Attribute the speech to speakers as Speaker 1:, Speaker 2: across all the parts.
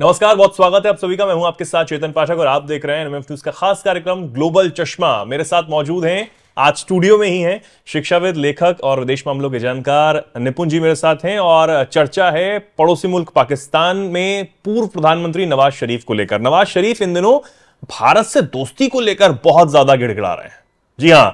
Speaker 1: नमस्कार बहुत स्वागत है आप सभी का मैं हूं आपके साथ चेतन पाठक और आप देख रहे हैं एनएमएफ न्यूज का खास कार्यक्रम ग्लोबल चश्मा मेरे साथ मौजूद हैं आज स्टूडियो में ही हैं शिक्षाविद लेखक और विदेश मामलों के जानकार निपुण जी मेरे साथ हैं और चर्चा है पड़ोसी मुल्क पाकिस्तान में पूर्व प्रधानमंत्री नवाज शरीफ को लेकर नवाज शरीफ इन दिनों भारत से दोस्ती को लेकर बहुत ज्यादा गिड़गिड़ा रहे हैं जी हाँ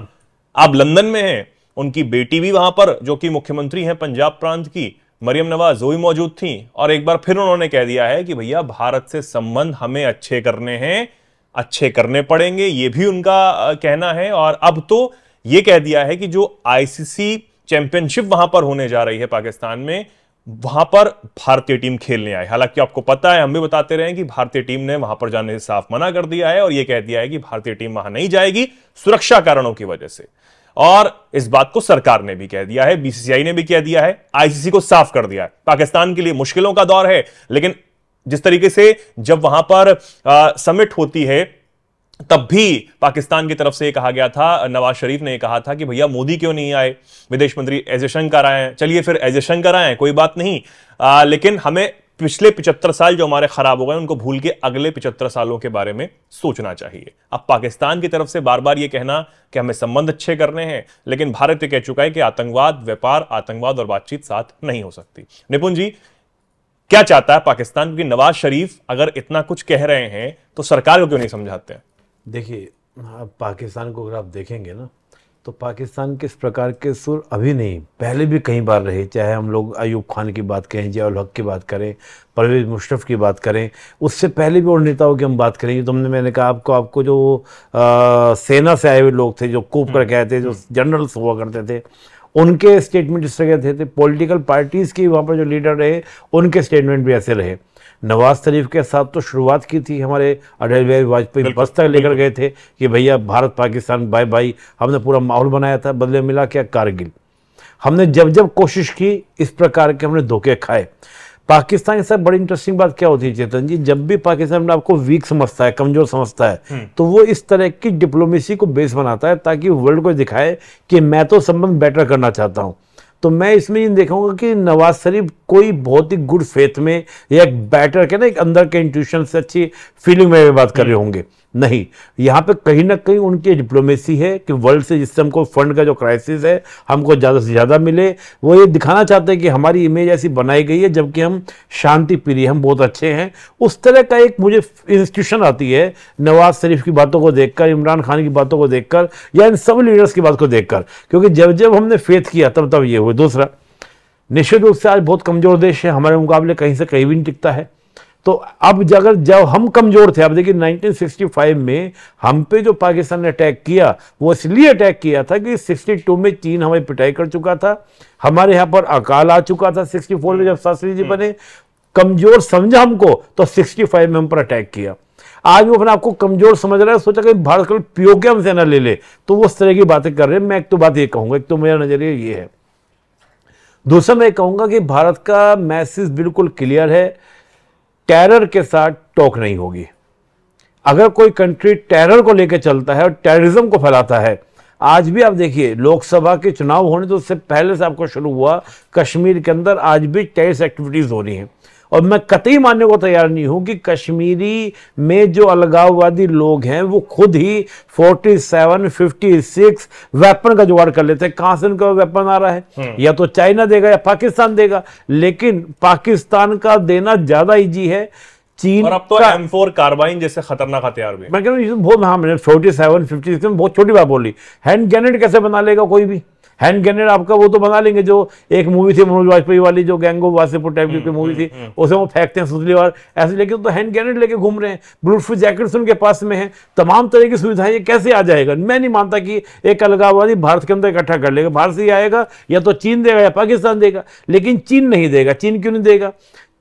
Speaker 1: आप लंदन में हैं उनकी बेटी भी वहां पर जो कि मुख्यमंत्री हैं पंजाब प्रांत की मरियम नवाज वो भी मौजूद थी और एक बार फिर उन्होंने कह दिया है कि भैया भारत से संबंध हमें अच्छे करने हैं अच्छे करने पड़ेंगे ये भी उनका कहना है और अब तो ये कह दिया है कि जो आईसीसी चैंपियनशिप वहां पर होने जा रही है पाकिस्तान में वहां पर भारतीय टीम खेलने आए हालांकि आपको पता है हम भी बताते रहे कि भारतीय टीम ने वहां पर जाने से साफ मना कर दिया है और यह कह दिया है कि भारतीय टीम वहां नहीं जाएगी सुरक्षा कारणों की वजह से और इस बात को सरकार ने भी कह दिया है बीसीसीआई ने भी कह दिया है आईसीसी को साफ कर दिया है पाकिस्तान के लिए मुश्किलों का दौर है लेकिन जिस तरीके से जब वहां पर समिट होती है तब भी पाकिस्तान की तरफ से कहा गया था नवाज शरीफ ने कहा था कि भैया मोदी क्यों नहीं आए विदेश मंत्री एजयशंकर आए चलिए फिर एजयशंकर आए कोई बात नहीं आ, लेकिन हमें पिछले पिछहत्तर साल जो हमारे खराब हो गए उनको भूल के अगले पिछहत्तर सालों के बारे में सोचना चाहिए अब पाकिस्तान की तरफ से बार बार ये कहना कि हमें संबंध अच्छे करने हैं लेकिन भारत ये कह चुका है कि आतंकवाद व्यापार आतंकवाद और बातचीत साथ नहीं हो सकती निपुण जी क्या चाहता है पाकिस्तान क्योंकि नवाज शरीफ अगर इतना कुछ कह रहे हैं तो सरकार को क्यों नहीं समझाते
Speaker 2: देखिए पाकिस्तान को अगर आप देखेंगे ना तो पाकिस्तान के इस प्रकार के सुर अभी नहीं पहले भी कई बार रहे चाहे हम लोग अयूब खान की बात करें जया हक की बात करें परवेज मुशरफ की बात करें उससे पहले भी और नेताओं की हम बात करेंगे तुमने तो मैंने कहा आपको आपको जो आ, सेना से आए हुए लोग थे जो कूप हम्म, करके आए थे जो हम्म। जनरल्स हुआ करते थे उनके स्टेटमेंट इस तरह थे, थे पॉलिटिकल पार्टीज़ के वहाँ पर जो लीडर रहे उनके स्टेटमेंट भी ऐसे रहे नवाज शरीफ के साथ तो शुरुआत की थी हमारे अटल बिहारी वाजपेयी बस तक लेकर गए थे कि भैया भारत पाकिस्तान बाय बाय हमने पूरा माहौल बनाया था बदले मिला क्या कारगिल हमने जब जब कोशिश की इस प्रकार के हमने धोखे खाए पाकिस्तान के साथ बड़ी इंटरेस्टिंग बात क्या होती है चेतन जी जब भी पाकिस्तान आपको वीक समझता है कमजोर समझता है हम्म। तो वो इस तरह की डिप्लोमेसी को बेस बनाता है ताकि वर्ल्ड को दिखाए कि मैं तो संबंध बेटर करना चाहता हूँ तो मैं इसमें ये देखूंगा कि नवाज शरीफ कोई बहुत ही गुड फेथ में या एक बैटर के ना एक अंदर के इंट्यूशन से अच्छी फीलिंग में बात कर रहे होंगे नहीं यहाँ पे कहीं ना कहीं उनकी डिप्लोमेसी है कि वर्ल्ड से जिससे हमको फंड का जो क्राइसिस है हमको ज़्यादा से ज़्यादा मिले वो ये दिखाना चाहते हैं कि हमारी इमेज ऐसी बनाई गई है जबकि हम शांति प्रिय हम बहुत अच्छे हैं उस तरह का एक मुझे इंस्टीट्यूशन आती है नवाज शरीफ की बातों को देखकर इमरान खान की बातों को देखकर या इन सब लीडर्स की बात को देखकर क्योंकि जब जब हमने फेथ किया तब तब ये हुए दूसरा निश्चित रूप से आज बहुत कमज़ोर देश है हमारे मुकाबले कहीं से कहीं भी नहीं टिकता है तो अब अगर जब हम कमज़ोर थे अब देखिए 1965 में हम पे जो पाकिस्तान ने अटैक किया वो इसलिए अटैक किया था कि 62 में चीन हमें पिटाई कर चुका था हमारे यहाँ पर अकाल आ चुका था 64 में जब शास्त्री जी हम्म। बने कमज़ोर समझा हमको तो 65 में हम पर अटैक किया आज वो अपने आपको कमजोर समझ रहा है सोचा कि भारत कल पीओ के हमसे ना ले ले तो वो उस तरह की बातें कर रहे हैं मैं एक तो बात ये कहूंगा एक तो मेरा नज़रिया ये है दूसरा मैं कहूंगा कि भारत का मैसेज बिल्कुल क्लियर है टेरर के साथ टोक नहीं होगी अगर कोई कंट्री टेरर को लेकर चलता है और टेररिज्म को फैलाता है आज भी आप देखिए लोकसभा के चुनाव होने तो उससे पहले से आपको शुरू हुआ कश्मीर के अंदर आज भी टेरिस एक्टिविटीज़ हो रही हैं और मैं कतई मानने को तैयार नहीं हूं कि कश्मीरी में जो अलगाववादी लोग हैं वो खुद ही 47, 56 वेपन का जुगाड़ कर लेते हैं कहां से उनका वेपन आ रहा है हम्म। या तो चाइना देगा या पाकिस्तान देगा लेकिन
Speaker 1: पाकिस्तान का देना ज्यादा ईजी है चीन और अब तो एम फोर कार्बाइन जैसे खतरनाक हथियार भी
Speaker 2: मैं कह रहा हूँ तो बहुत हाँ मैंने फोर्टी सेवन फिफ्टी बहुत छोटी बात बोली हैंड ग्रेनेड कैसे बना लेगा कोई भी हैंड ग्रेनेड आपका वो तो बना लेंगे जो एक मूवी थी मनोज वाजपेयी वाली जो गैंगो वासेपुर टाइप की मूवी हम्म, हम्म, थी हम्म। उसे वो फेंकते हैं सुतली और ऐसे लेकिन तो हैंड ग्रेनेड लेके घूम रहे हैं ब्लूटूथ जैकेट्स उनके पास में है तमाम तरह की सुविधाएं ये कैसे आ जाएगा मैं नहीं मानता कि एक अलगाववादी भारत के अंदर इकट्ठा कर लेगा भारत से ही आएगा या तो चीन देगा या पाकिस्तान देगा लेकिन चीन नहीं देगा चीन क्यों नहीं देगा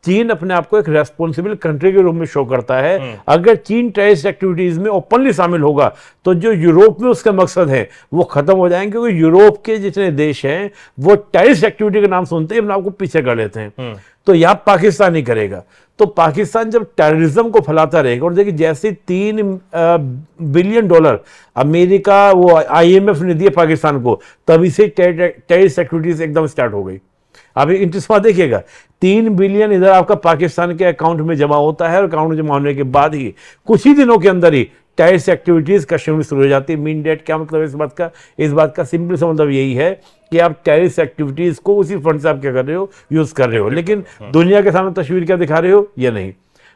Speaker 2: चीन अपने आप को एक रेस्पॉन्सिबल कंट्री के रूप में शो करता है हम्म। अगर चीन टेरिस्ट एक्टिविटीज में ओपनली शामिल होगा तो जो यूरोप में उसका मकसद है वो खत्म हो जाएंगे क्योंकि यूरोप के जितने देश हैं वो टेरिस्ट एक्टिविटी का नाम सुनते हैं अपने आपको पीछे कर लेते हैं हम्म। तो यह पाकिस्तान ही करेगा तो पाकिस्तान जब टेररिज्म को फैलाता रहेगा और देखिए जैसे तीन बिलियन डॉलर अमेरिका वो आईएमएफ ने दिए पाकिस्तान को तभी से टेररिस्ट एक्टिविटीज एकदम स्टार्ट हो गई आप इंटरेस्ट देखिएगा तीन बिलियन इधर आपका पाकिस्तान के अकाउंट में जमा होता है और अकाउंट जमा होने के बाद ही कुछ ही दिनों के अंदर ही टेरिस एक्टिविटीज़ कश्मीर में शुरू हो जाती है मीन डेट क्या मतलब इस बात का इस बात का सिंपल सा मतलब यही है कि आप टेरिस एक्टिविटीज़ को उसी फंड से आप क्या कर रहे हो यूज़ कर रहे हो लेकिन हाँ। दुनिया के सामने तस्वीर क्या दिखा रहे हो या नहीं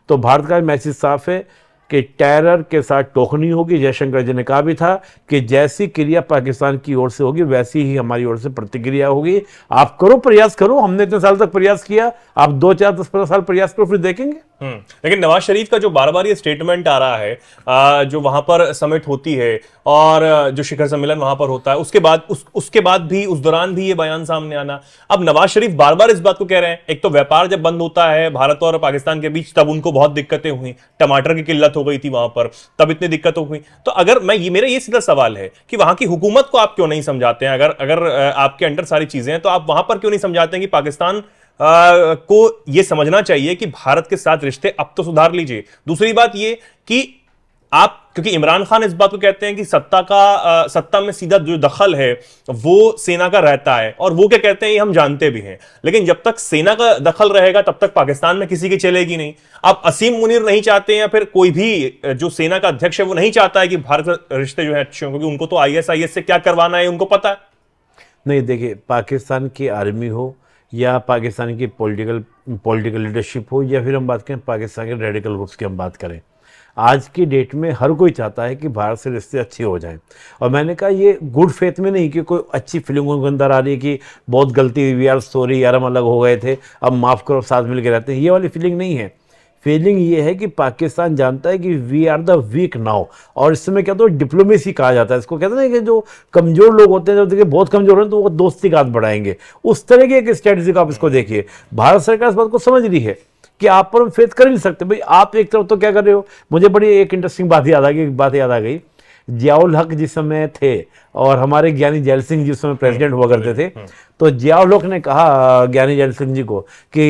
Speaker 2: तो भारत का मैसेज साफ है कि टेरर के साथ टोखनी होगी जयशंकर जी ने कहा भी था कि जैसी क्रिया पाकिस्तान की ओर से होगी वैसी ही हमारी ओर से प्रतिक्रिया होगी आप करो प्रयास करो हमने इतने साल तक प्रयास किया आप दो चार दस पंद्रह साल प्रयास करो फिर देखेंगे
Speaker 1: हम्म, लेकिन नवाज शरीफ का जो बार बार ये स्टेटमेंट आ रहा है जो वहां पर समिट होती है और जो शिखर सम्मेलन वहां पर होता है उसके बाद उस, उसके बाद भी उस दौरान भी ये बयान सामने आना अब नवाज शरीफ बार बार इस बात को कह रहे हैं एक तो व्यापार जब बंद होता है भारत और पाकिस्तान के बीच तब उनको बहुत दिक्कतें हुई टमाटर की किल्लत हो गई थी वहां पर तब इतनी दिक्कत हो गई तो अगर मैं ये मेरा ये सीधा सवाल है कि वहां की हुकूमत को आप क्यों नहीं समझाते हैं अगर अगर आपके अंडर सारी चीजें हैं तो आप वहां पर क्यों नहीं समझाते हैं कि पाकिस्तान आ, को यह समझना चाहिए कि भारत के साथ रिश्ते अब तो सुधार लीजिए दूसरी बात यह कि आप क्योंकि इमरान खान इस बात को कहते हैं कि सत्ता का आ, सत्ता में सीधा जो दखल है वो सेना का रहता है और वो क्या कहते हैं ये हम जानते भी हैं लेकिन जब तक सेना का दखल रहेगा तब तक पाकिस्तान में किसी की चलेगी नहीं आप असीम मुनीर नहीं चाहते हैं या फिर कोई भी जो सेना का अध्यक्ष है वो नहीं चाहता है कि भारत रिश्ते जो है अच्छे हों क्योंकि उनको तो आई एस से क्या करवाना है उनको पता है
Speaker 2: नहीं देखिए पाकिस्तान की आर्मी हो या पाकिस्तान की पोलिटिकल पोलिटिकल लीडरशिप हो या फिर हम बात करें पाकिस्तान के रेडिकल ग्रुप्स की हम बात करें आज की डेट में हर कोई चाहता है कि भारत से रिश्ते अच्छे हो जाएं और मैंने कहा ये गुड फेथ में नहीं कि कोई अच्छी फीलिंग के अंदर आ रही है कि बहुत गलती हुई यार सॉरी यार हम अलग हो गए थे अब माफ़ करो साथ मिल के रहते हैं ये वाली फीलिंग नहीं है फीलिंग ये है कि पाकिस्तान जानता है कि we are the weak now और इस समय क्या तो डिप्लोमेसी कहा जाता है इसको कहते हैं कि जो कमज़ोर लोग होते हैं जब देखिए बहुत कमज़ोर हैं तो वो दोस्ती का हाथ बढ़ाएंगे उस तरह की एक स्ट्रेटजी का आप इसको देखिए भारत सरकार इस बात को समझ रही है कि आप पर हम फेथ कर ही नहीं सकते भाई आप एक तरफ तो क्या कर रहे हो मुझे बड़ी एक इंटरेस्टिंग बात याद आ गई बात याद आ गई जियाउल हक जिस समय थे और हमारे ज्ञानी जैल सिंह जिस समय प्रेसिडेंट हुआ करते थे हम्म, हम्म। तो जियाउल हक ने कहा ज्ञानी जैल सिंह जी को कि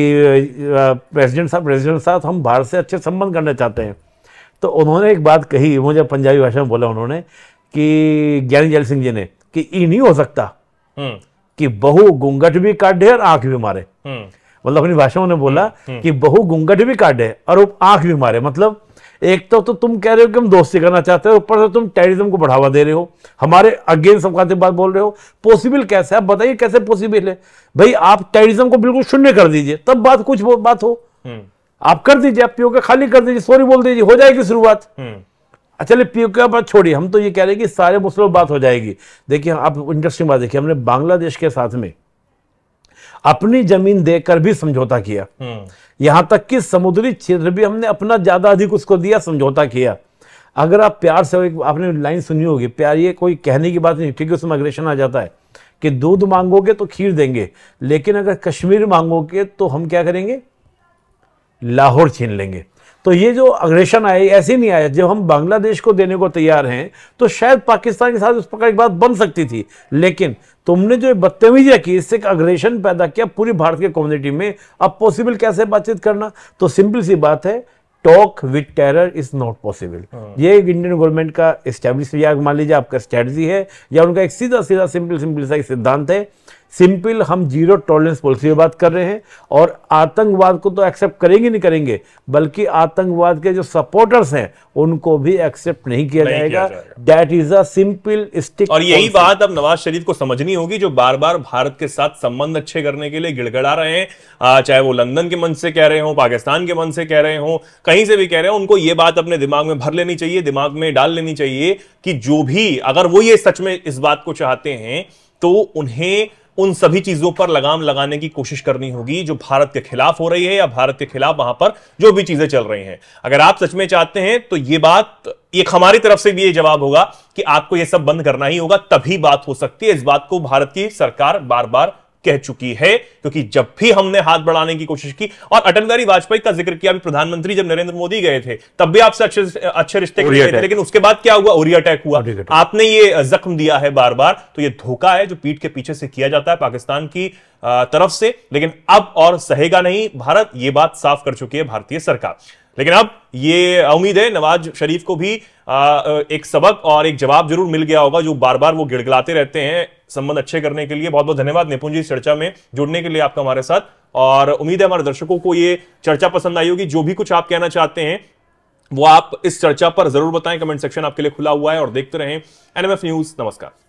Speaker 2: प्रेसिडेंट साहब प्रेसिडेंट साहब हम भारत से अच्छे संबंध करना चाहते हैं तो उन्होंने एक बात कही मुझे पंजाबी भाषा में बोला उन्होंने कि ज्ञानी जैल सिंह जी ने कि ये नहीं हो सकता हम्म। कि बहु घूंघट भी काट दे और आंख भी मारे मतलब अपनी भाषा में बोला हम्म, हम्म। कि बहु घूंघट भी काटे और आंख भी मारे मतलब एक तो, तो तुम कह रहे हो कि हम दोस्ती करना चाहते हो ऊपर से तुम टेररिज्म को बढ़ावा दे रहे हो हमारे अगेंस्ट बात बोल रहे हो पॉसिबल कैसे आप बताइए कैसे पॉसिबल है भाई आप टेररिज्म को बिल्कुल शून्य कर दीजिए तब बात कुछ बात हो हम्म। आप कर दीजिए आप पीओके खाली कर दीजिए सॉरी बोल दीजिए हो जाएगी शुरुआत अच्छा पीओके के बात छोड़िए हम तो ये कह रहे हैं कि सारे मुस्लिम बात हो जाएगी देखिए आप इंटरेस्टिंग बात देखिए हमने बांग्लादेश के साथ में अपनी जमीन देकर भी समझौता किया हम्म। यहां तक कि समुद्री क्षेत्र भी हमने अपना ज्यादा अधिक उसको दिया समझौता किया अगर आप प्यार से आपने लाइन सुनी होगी प्यार ये कोई कहने की बात नहीं क्योंकि उसमें अग्रेशन आ जाता है कि दूध मांगोगे तो खीर देंगे लेकिन अगर कश्मीर मांगोगे तो हम क्या करेंगे लाहौर छीन लेंगे तो ये जो अग्रेशन आए ऐसे नहीं आया जब हम बांग्लादेश को देने को तैयार हैं तो शायद पाकिस्तान के साथ उस प्रकार की बात बन सकती थी लेकिन तुमने जो बदतमीजी की इससे एक अग्रेशन पैदा किया पूरी भारत के कम्युनिटी में अब पॉसिबल कैसे बातचीत करना तो सिंपल सी बात है talk with terror is not possible ये इंडियन गवर्नमेंट का स्टैब्लिश या मान लीजिए आपका स्ट्रेटजी है या उनका एक सीधा सीधा सिंपल सिंपल सा सिद्धांत है सिंपल हम जीरो टॉलरेंस पॉलिसी में बात कर रहे हैं और आतंकवाद को तो एक्सेप्ट करेंगे नहीं करेंगे बल्कि आतंकवाद के जो सपोर्टर्स हैं उनको भी एक्सेप्ट नहीं किया जाएगा that is a simple stick और यही बात
Speaker 1: अब नवाज शरीफ को समझनी होगी जो बार बार भारत के साथ संबंध अच्छे करने के लिए गिड़गड़ा रहे हैं चाहे वो लंदन के मन से कह रहे हो पाकिस्तान के मन से कह रहे हो कहीं से भी कह रहे हो उनको ये बात अपने दिमाग में भर लेनी चाहिए दिमाग में डाल लेनी चाहिए कि जो भी अगर वो ये सच में इस बात को चाहते हैं तो उन्हें उन सभी चीजों पर लगाम लगाने की कोशिश करनी होगी जो भारत के खिलाफ हो रही है या भारत के खिलाफ वहां पर जो भी चीजें चल रही हैं अगर आप सच में चाहते हैं तो ये बात एक हमारी तरफ से भी ये जवाब होगा कि आपको यह सब बंद करना ही होगा तभी बात हो सकती है इस बात को भारत की सरकार बार बार कह चुकी है क्योंकि जब भी हमने हाथ बढ़ाने की कोशिश की और अटल बिहारी वाजपेयी का जिक्र किया प्रधानमंत्री जब नरेंद्र मोदी गए थे तब भी आपसे अच्छे अच्छे रिश्ते थे लेकिन उसके बाद क्या हुआ ओरिया अटैक हुआ आपने ये जख्म दिया है बार बार तो ये धोखा है जो पीठ के पीछे से किया जाता है पाकिस्तान की तरफ से लेकिन अब और सहेगा नहीं भारत ये बात साफ कर चुकी है भारतीय सरकार लेकिन अब ये उम्मीद है नवाज शरीफ को भी आ, एक सबक और एक जवाब जरूर मिल गया होगा जो बार बार वो गिड़गिलाते रहते हैं संबंध अच्छे करने के लिए बहुत बहुत धन्यवाद निपुण जी इस चर्चा में जुड़ने के लिए आपका हमारे साथ और उम्मीद है हमारे दर्शकों को ये चर्चा पसंद आई होगी जो भी कुछ आप कहना चाहते हैं वो आप इस चर्चा पर जरूर बताएं कमेंट सेक्शन आपके लिए खुला हुआ है और देखते रहें एनएमएफ न्यूज नमस्कार